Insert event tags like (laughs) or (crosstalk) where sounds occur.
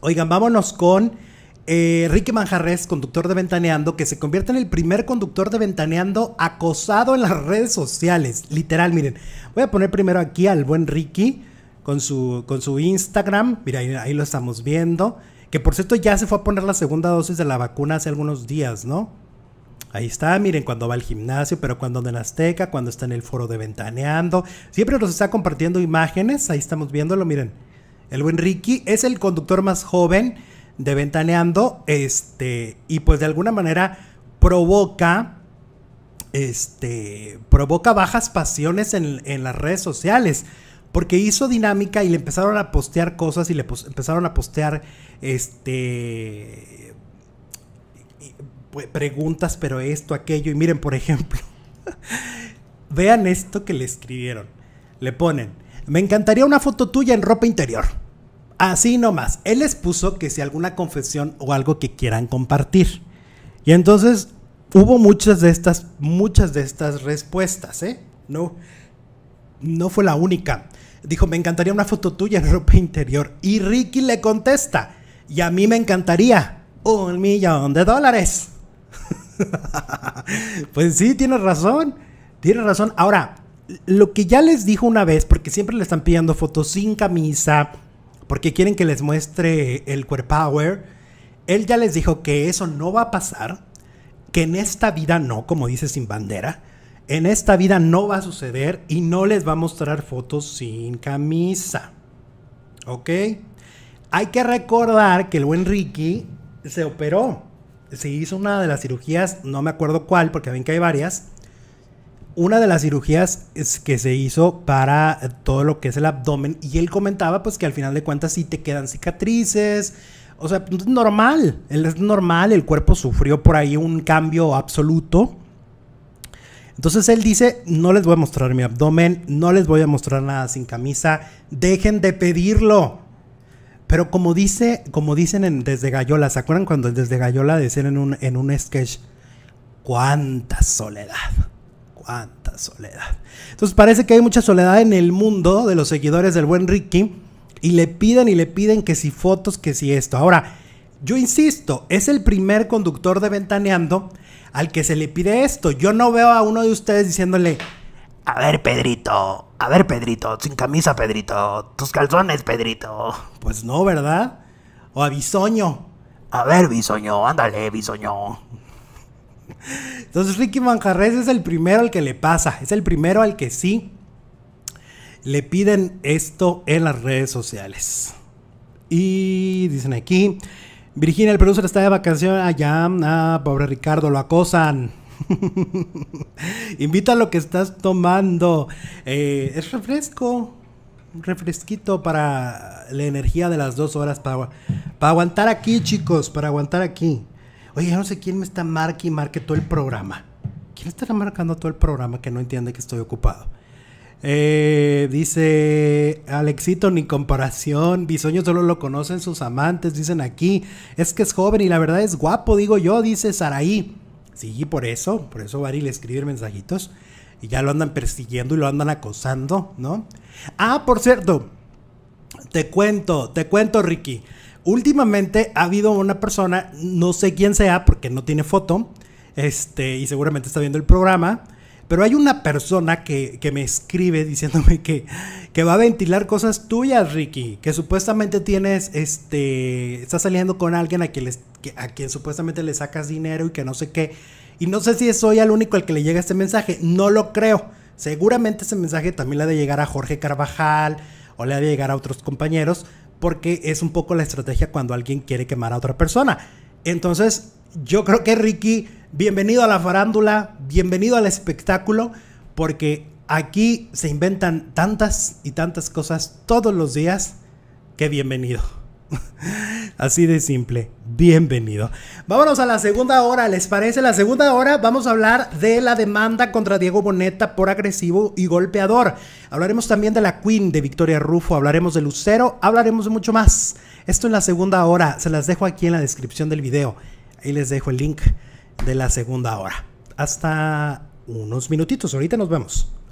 Oigan, vámonos con eh, Ricky Manjarres, conductor de Ventaneando, que se convierte en el primer conductor de Ventaneando acosado en las redes sociales. Literal, miren. Voy a poner primero aquí al buen Ricky con su, con su Instagram. Mira, ahí lo estamos viendo. Que por cierto ya se fue a poner la segunda dosis de la vacuna hace algunos días, ¿no? Ahí está, miren, cuando va al gimnasio, pero cuando anda en Azteca, cuando está en el foro de Ventaneando. Siempre nos está compartiendo imágenes, ahí estamos viéndolo, miren. El buen Ricky es el conductor más joven de Ventaneando, este, y pues de alguna manera provoca, este, provoca bajas pasiones en, en las redes sociales porque hizo dinámica y le empezaron a postear cosas y le empezaron a postear este preguntas, pero esto, aquello. Y miren, por ejemplo, (laughs) vean esto que le escribieron. Le ponen, me encantaría una foto tuya en ropa interior. Así nomás. Él les puso que si alguna confesión o algo que quieran compartir. Y entonces hubo muchas de estas, muchas de estas respuestas, ¿eh? No, no fue la única. Dijo, me encantaría una foto tuya en ropa interior. Y Ricky le contesta, y a mí me encantaría un millón de dólares. (laughs) pues sí, tienes razón. Tienes razón. Ahora, lo que ya les dijo una vez, porque siempre le están pidiendo fotos sin camisa, porque quieren que les muestre el Power. Él ya les dijo que eso no va a pasar, que en esta vida no, como dice sin bandera, en esta vida no va a suceder y no les va a mostrar fotos sin camisa. ¿Ok? Hay que recordar que el buen Ricky se operó se hizo una de las cirugías, no me acuerdo cuál, porque ven que hay varias. Una de las cirugías es que se hizo para todo lo que es el abdomen y él comentaba pues que al final de cuentas sí te quedan cicatrices, o sea, es normal, es normal, el cuerpo sufrió por ahí un cambio absoluto. Entonces él dice, no les voy a mostrar mi abdomen, no les voy a mostrar nada sin camisa, dejen de pedirlo. Pero como dice, como dicen en Desde Gallola, ¿se acuerdan cuando Desde Gallola decían en un, en un sketch? ¡Cuánta soledad! ¡Cuánta soledad! Entonces parece que hay mucha soledad en el mundo de los seguidores del buen Ricky. Y le piden y le piden que si fotos, que si esto. Ahora, yo insisto, es el primer conductor de Ventaneando al que se le pide esto. Yo no veo a uno de ustedes diciéndole, a ver, Pedrito. A ver, Pedrito. Sin camisa, Pedrito. Tus calzones, Pedrito. Pues no, ¿verdad? O a Bisoño. A ver, Bisoño. Ándale, Bisoño. Entonces Ricky Manjarres es el primero al que le pasa. Es el primero al que sí le piden esto en las redes sociales. Y dicen aquí, Virginia, el productor está de vacaciones allá. Ah, pobre Ricardo, lo acosan. (laughs) Invita a lo que estás tomando. Eh, es refresco. Refresquito para la energía de las dos horas. Para, para aguantar aquí, chicos. Para aguantar aquí. Oye, no sé quién me está marque y marque todo el programa. ¿Quién estará marcando todo el programa que no entiende que estoy ocupado? Eh, dice Alexito, ni comparación. Bisoño solo lo conocen sus amantes, dicen aquí. Es que es joven y la verdad es guapo, digo yo, dice Saraí. Sí, por eso, por eso Barry le escribe mensajitos y ya lo andan persiguiendo y lo andan acosando, ¿no? Ah, por cierto, te cuento, te cuento, Ricky. Últimamente ha habido una persona, no sé quién sea porque no tiene foto, este, y seguramente está viendo el programa pero hay una persona que, me escribe diciéndome que, que, va a ventilar cosas tuyas, Ricky. Que supuestamente tienes, este, estás saliendo con alguien a quien, a quien supuestamente le sacas dinero y que no sé qué. Y no sé si soy el único al que le llega este mensaje. No lo creo. Seguramente ese mensaje también le ha de llegar a Jorge Carvajal o le ha de llegar a otros compañeros. Porque es un poco la estrategia cuando alguien quiere quemar a otra persona entonces, yo creo que Ricky, bienvenido a la farándula, bienvenido al espectáculo, porque aquí se inventan tantas y tantas cosas todos los días que bienvenido. (laughs) Así de simple, bienvenido. Vámonos a la segunda hora, ¿les parece? La segunda hora vamos a hablar de la demanda contra Diego Boneta por agresivo y golpeador. Hablaremos también de la Queen de Victoria Rufo, hablaremos de Lucero, hablaremos de mucho más. Esto en la segunda hora, se las dejo aquí en la descripción del video. Ahí les dejo el link de la segunda hora. Hasta unos minutitos, ahorita nos vemos.